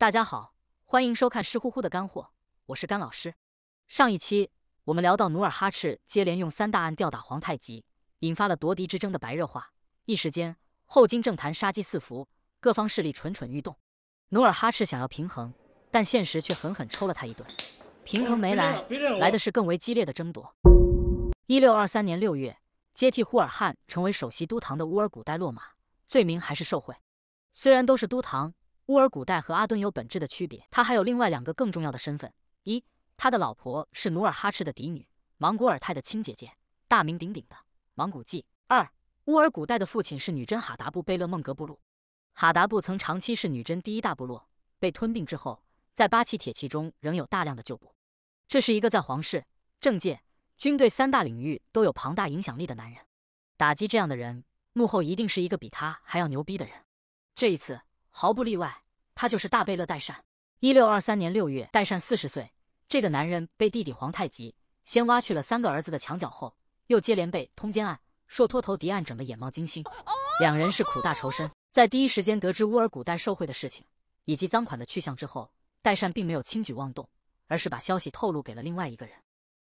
大家好，欢迎收看湿乎乎的干货，我是甘老师。上一期我们聊到努尔哈赤接连用三大案吊打皇太极，引发了夺嫡之争的白热化，一时间后金政坛杀机四伏，各方势力蠢蠢欲动。努尔哈赤想要平衡，但现实却狠狠抽了他一顿，平衡没来，来的是更为激烈的争夺。一六二三年六月，接替呼尔汗成为首席都堂的乌尔古代落马，罪名还是受贿。虽然都是都堂。乌尔古代和阿敦有本质的区别，他还有另外两个更重要的身份：一，他的老婆是努尔哈赤的嫡女，莽古尔泰的亲姐姐，大名鼎鼎的莽古济；二，乌尔古代的父亲是女真哈达布贝勒孟格部落，哈达布曾长期是女真第一大部落，被吞并之后，在八旗铁骑中仍有大量的旧部。这是一个在皇室、政界、军队三大领域都有庞大影响力的男人，打击这样的人，幕后一定是一个比他还要牛逼的人。这一次。毫不例外，他就是大贝勒代善。一六二三年六月，代善四十岁。这个男人被弟弟皇太极先挖去了三个儿子的墙角，后又接连被通奸案、硕脱头敌案整得眼冒金星。两人是苦大仇深。在第一时间得知乌尔古代受贿的事情以及赃款的去向之后，代善并没有轻举妄动，而是把消息透露给了另外一个人。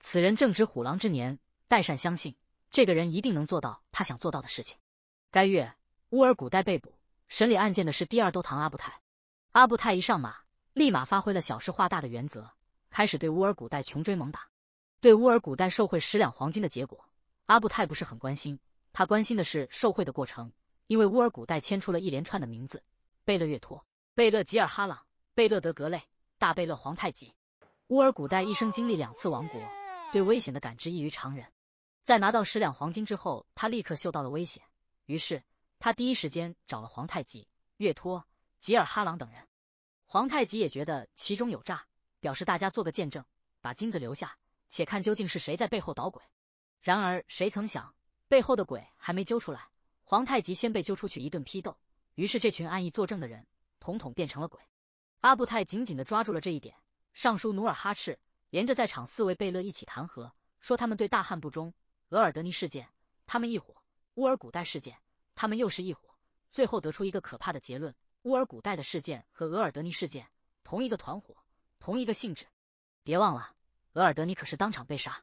此人正值虎狼之年，代善相信这个人一定能做到他想做到的事情。该月，乌尔古代被捕。审理案件的是第二都堂阿布泰，阿布泰一上马，立马发挥了小事化大的原则，开始对乌尔古代穷追猛打。对乌尔古代受贿十两黄金的结果，阿布泰不是很关心，他关心的是受贿的过程，因为乌尔古代牵出了一连串的名字：贝勒岳托、贝勒吉尔哈朗、贝勒德格勒、大贝勒皇太极。乌尔古代一生经历两次亡国，对危险的感知异于常人。在拿到十两黄金之后，他立刻嗅到了危险，于是。他第一时间找了皇太极、岳托、吉尔哈朗等人，皇太极也觉得其中有诈，表示大家做个见证，把金子留下，且看究竟是谁在背后捣鬼。然而谁曾想，背后的鬼还没揪出来，皇太极先被揪出去一顿批斗。于是这群暗意作证的人，统统变成了鬼。阿布泰紧紧地抓住了这一点，上书努尔哈赤，连着在场四位贝勒一起弹劾，说他们对大汗不忠。额尔德尼事件，他们一伙；乌尔古代事件。他们又是一伙，最后得出一个可怕的结论：乌尔古代的事件和额尔德尼事件同一个团伙，同一个性质。别忘了，额尔德尼可是当场被杀。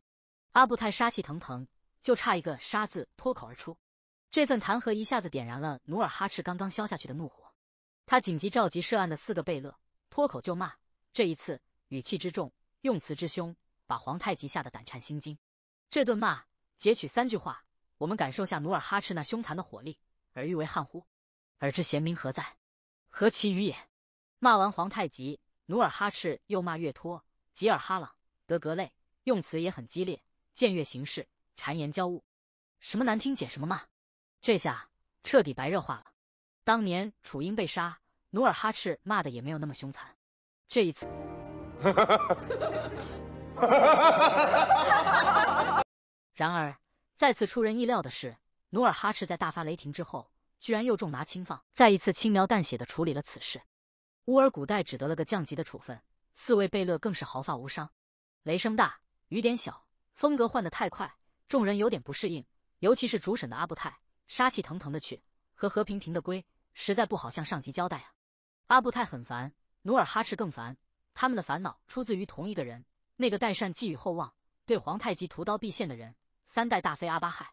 阿布泰杀气腾腾，就差一个“杀”字脱口而出。这份弹劾一下子点燃了努尔哈赤刚刚消下去的怒火，他紧急召集涉案的四个贝勒，脱口就骂。这一次语气之重，用词之凶，把皇太极吓得胆颤心惊。这顿骂截取三句话。我们感受下努尔哈赤那凶残的火力，而誉为汉乎？尔之贤明何在？何其愚也！骂完皇太极，努尔哈赤又骂岳托、吉尔哈朗、德格类，用词也很激烈，僭越行事，谗言交恶，什么难听捡什么骂。这下彻底白热化了。当年楚英被杀，努尔哈赤骂的也没有那么凶残。这一次，哈哈哈哈哈！然而。再次出人意料的是，努尔哈赤在大发雷霆之后，居然又重拿轻放，再一次轻描淡写的处理了此事。乌尔古岱只得了个降级的处分，四位贝勒更是毫发无伤。雷声大雨点小，风格换得太快，众人有点不适应。尤其是主审的阿布泰，杀气腾腾的去，和和平平的归，实在不好向上级交代啊。阿布泰很烦，努尔哈赤更烦。他们的烦恼出自于同一个人，那个代善寄予厚望，对皇太极屠刀必现的人。三代大妃阿巴亥，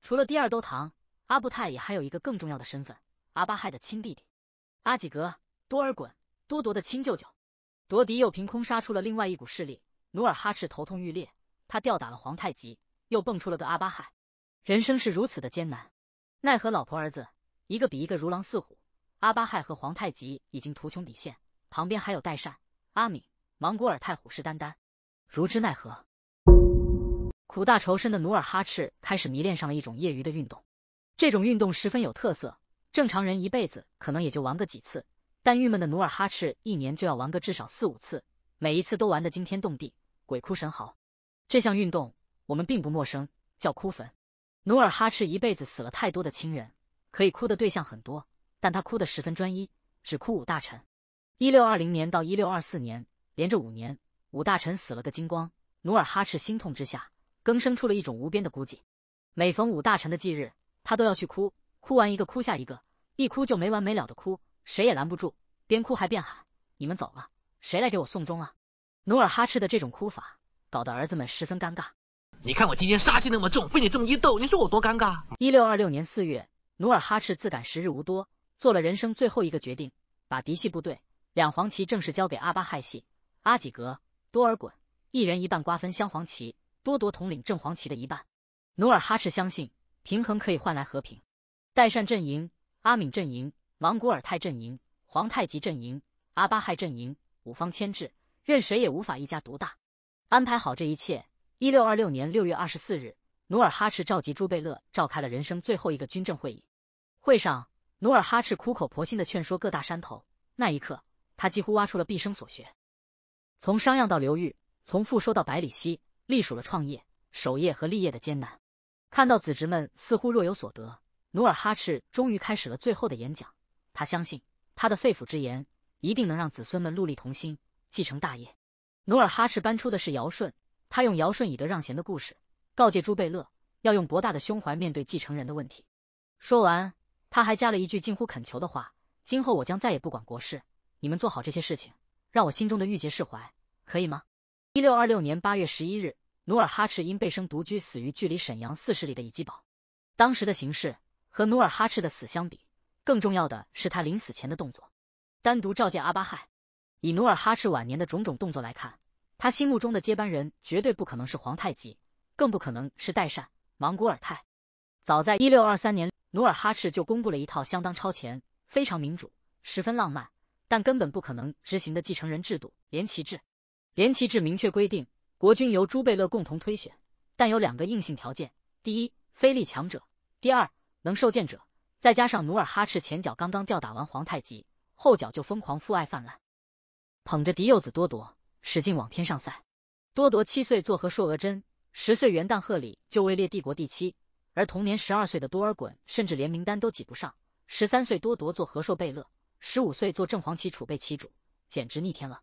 除了第二都堂阿布泰，也还有一个更重要的身份：阿巴亥的亲弟弟，阿济格、多尔衮、多铎的亲舅舅。夺嫡又凭空杀出了另外一股势力，努尔哈赤头痛欲裂。他吊打了皇太极，又蹦出了个阿巴亥。人生是如此的艰难，奈何老婆儿子一个比一个如狼似虎。阿巴亥和皇太极已经图穷匕见，旁边还有代善、阿敏、莽古尔泰虎视眈眈，如之奈何？苦大仇深的努尔哈赤开始迷恋上了一种业余的运动，这种运动十分有特色，正常人一辈子可能也就玩个几次，但郁闷的努尔哈赤一年就要玩个至少四五次，每一次都玩的惊天动地、鬼哭神嚎。这项运动我们并不陌生，叫哭坟。努尔哈赤一辈子死了太多的亲人，可以哭的对象很多，但他哭得十分专一，只哭五大臣。一六二零年到一六二四年，连着五年，五大臣死了个精光，努尔哈赤心痛之下。更生出了一种无边的孤寂。每逢五大臣的忌日，他都要去哭，哭完一个哭下一个，一哭就没完没了的哭，谁也拦不住。边哭还边喊：“你们走了，谁来给我送终啊？”努尔哈赤的这种哭法，搞得儿子们十分尴尬。你看我今天杀气那么重，被你这么一逗，你说我多尴尬！一六二六年四月，努尔哈赤自感时日无多，做了人生最后一个决定，把嫡系部队两黄旗正式交给阿巴亥系、阿济格、多尔衮，一人一半瓜分镶黄旗。多铎统领正黄旗的一半，努尔哈赤相信平衡可以换来和平。代善阵营、阿敏阵营、莽古尔泰阵营、皇太极阵营、阿巴亥阵营，五方牵制，任谁也无法一家独大。安排好这一切，一六二六年六月二十四日，努尔哈赤召集朱贝勒，召开了人生最后一个军政会议。会上，努尔哈赤苦口婆心的劝说各大山头，那一刻，他几乎挖出了毕生所学，从商鞅到刘裕，从富说到百里奚。历数了创业、守业和立业的艰难，看到子侄们似乎若有所得，努尔哈赤终于开始了最后的演讲。他相信他的肺腑之言一定能让子孙们戮力同心，继承大业。努尔哈赤搬出的是尧舜，他用尧舜以德让贤的故事告诫朱贝勒，要用博大的胸怀面对继承人的问题。说完，他还加了一句近乎恳求的话：“今后我将再也不管国事，你们做好这些事情，让我心中的郁结释怀，可以吗？”一六二六年八月十一日，努尔哈赤因被生独居死于距离沈阳四十里的乙祭堡。当时的形势和努尔哈赤的死相比，更重要的是他临死前的动作。单独召见阿巴亥。以努尔哈赤晚年的种种动作来看，他心目中的接班人绝对不可能是皇太极，更不可能是代善、莽古尔泰。早在一六二三年，努尔哈赤就公布了一套相当超前、非常民主、十分浪漫，但根本不可能执行的继承人制度——连旗制。连旗制明确规定，国君由诸贝勒共同推选，但有两个硬性条件：第一，非力强者；第二，能受箭者。再加上努尔哈赤前脚刚刚吊打完皇太极，后脚就疯狂父爱泛滥，捧着嫡幼子多铎，使劲往天上塞。多铎七岁做和硕额真，十岁元旦贺礼就位列帝国第七，而同年十二岁的多尔衮，甚至连名单都挤不上。十三岁多铎做和硕贝勒，十五岁做正黄旗储备旗主，简直逆天了。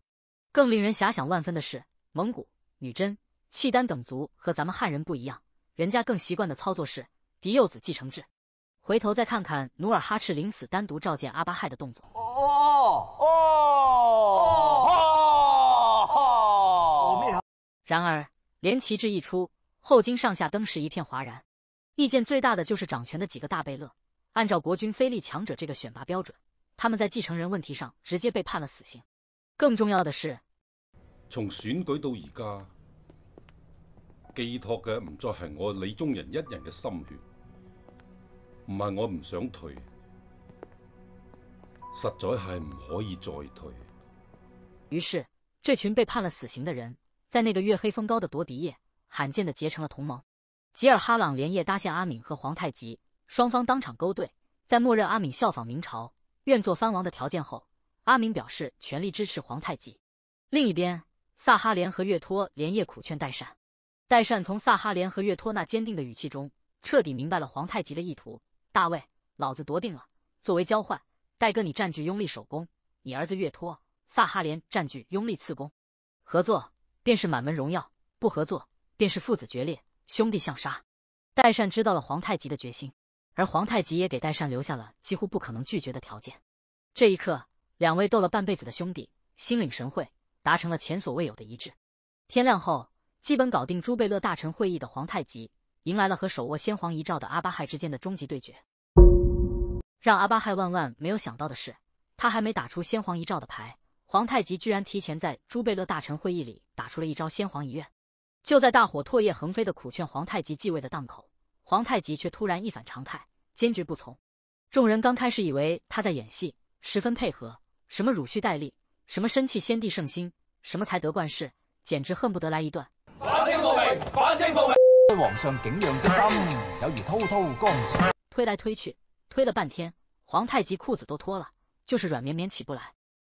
更令人遐想万分的是，蒙古、女真、契丹等族和咱们汉人不一样，人家更习惯的操作是嫡幼子继承制。回头再看看努尔哈赤临死单独召见阿巴亥的动作。哦哦哦哦！然而，连旗帜一出，后金上下登时一片哗然。意见最大的就是掌权的几个大贝勒。按照国君非力强者这个选拔标准，他们在继承人问题上直接被判了死刑。更重要的是。从选举到而家，寄托嘅唔再系我李宗仁一人嘅心血，唔系我唔想退，实在系唔可以再退。于是，这群被判了死刑的人，在那个月黑风高的夺嫡夜，罕见地结成了同盟。吉尔哈朗连夜搭线阿敏和皇太极，双方当场勾兑，在默认阿敏效仿明朝、愿做藩王的条件后，阿敏表示全力支持皇太极。另一边。萨哈连和月托连夜苦劝代善，代善从萨哈连和月托那坚定的语气中彻底明白了皇太极的意图。大卫，老子夺定了。作为交换，戴哥你占据拥立首功，你儿子月托、萨哈连占据拥立次功。合作便是满门荣耀，不合作便是父子决裂，兄弟相杀。代善知道了皇太极的决心，而皇太极也给代善留下了几乎不可能拒绝的条件。这一刻，两位斗了半辈子的兄弟心领神会。达成了前所未有的一致。天亮后，基本搞定朱贝勒大臣会议的皇太极，迎来了和手握先皇遗诏的阿巴亥之间的终极对决。让阿巴亥万万没有想到的是，他还没打出先皇遗诏的牌，皇太极居然提前在朱贝勒大臣会议里打出了一招先皇遗愿。就在大伙唾液横飞的苦劝皇太极继位的档口，皇太极却突然一反常态，坚决不从。众人刚开始以为他在演戏，十分配合，什么汝序戴笠。什么深气先帝圣心，什么才得冠世，简直恨不得来一段。皇上景仰之心，有如滔滔江水。推来推去，推了半天，皇太极裤子都脱了，就是软绵绵起不来。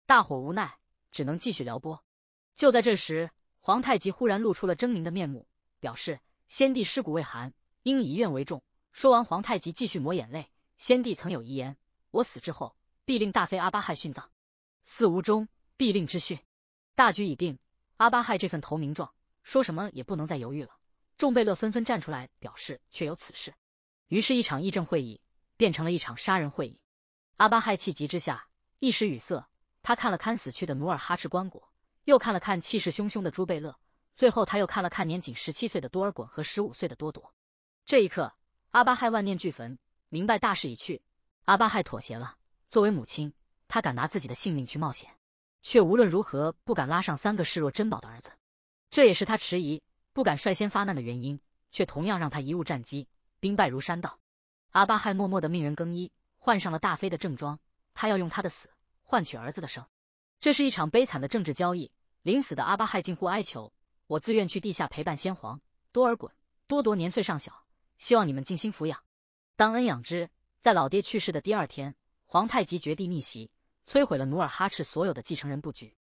大伙无奈，只能继续撩拨。就在这时，皇太极忽然露出了狰狞的面目，表示先帝尸骨未寒，应以怨为重。说完，皇太极继续抹眼泪。先帝曾有遗言：我死之后，必令大妃阿巴亥殉葬。四无终。必令之训，大局已定。阿巴亥这份投名状，说什么也不能再犹豫了。众贝勒纷纷站出来表示确有此事，于是，一场议政会议变成了一场杀人会议。阿巴亥气急之下，一时语塞。他看了看死去的努尔哈赤棺椁，又看了看气势汹汹的朱贝勒，最后他又看了看年仅十七岁的多尔衮和十五岁的多铎。这一刻，阿巴亥万念俱焚，明白大势已去。阿巴亥妥协了。作为母亲，他敢拿自己的性命去冒险。却无论如何不敢拉上三个视若珍宝的儿子，这也是他迟疑不敢率先发难的原因，却同样让他贻误战机，兵败如山倒。阿巴亥默默的命人更衣，换上了大妃的正装，他要用他的死换取儿子的生，这是一场悲惨的政治交易。临死的阿巴亥近乎哀求：“我自愿去地下陪伴先皇多尔衮，多铎年岁尚小，希望你们尽心抚养，当恩养之。”在老爹去世的第二天，皇太极绝地逆袭。摧毁了努尔哈赤所有的继承人布局。